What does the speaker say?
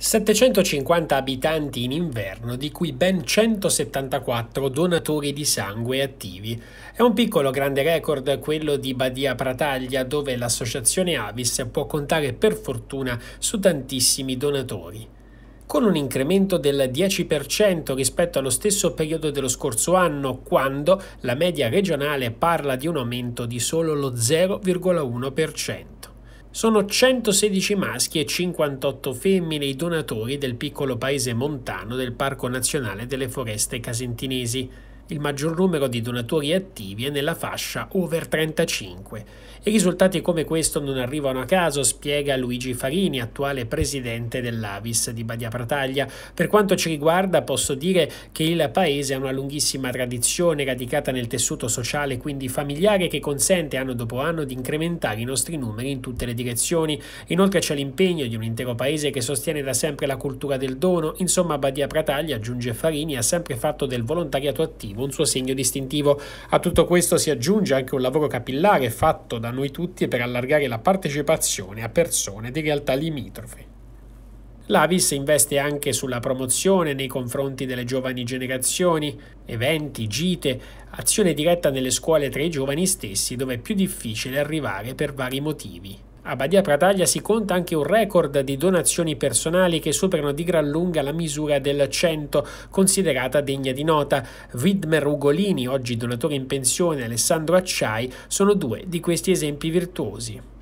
750 abitanti in inverno, di cui ben 174 donatori di sangue attivi. È un piccolo grande record quello di Badia Prataglia, dove l'associazione Avis può contare per fortuna su tantissimi donatori con un incremento del 10% rispetto allo stesso periodo dello scorso anno, quando la media regionale parla di un aumento di solo lo 0,1%. Sono 116 maschi e 58 femmine i donatori del piccolo paese montano del Parco Nazionale delle Foreste Casentinesi. Il maggior numero di donatori attivi è nella fascia over 35 e risultati come questo non arrivano a caso, spiega Luigi Farini, attuale presidente dell'Avis di Badia Prataglia. Per quanto ci riguarda posso dire che il paese ha una lunghissima tradizione radicata nel tessuto sociale quindi familiare che consente anno dopo anno di incrementare i nostri numeri in tutte le direzioni. Inoltre c'è l'impegno di un intero paese che sostiene da sempre la cultura del dono. Insomma Badia Prataglia, aggiunge Farini, ha sempre fatto del volontariato attivo Team, un suo segno distintivo. A tutto questo si aggiunge anche un lavoro capillare fatto da noi tutti per allargare la partecipazione a persone di realtà limitrofe. L'Avis investe anche sulla promozione nei confronti delle giovani generazioni, eventi, gite, azione diretta nelle scuole tra i giovani stessi dove è più difficile arrivare per vari motivi. A Badia Prataglia si conta anche un record di donazioni personali che superano di gran lunga la misura del 100, considerata degna di nota. Widmer Ugolini, oggi donatore in pensione, e Alessandro Acciai sono due di questi esempi virtuosi.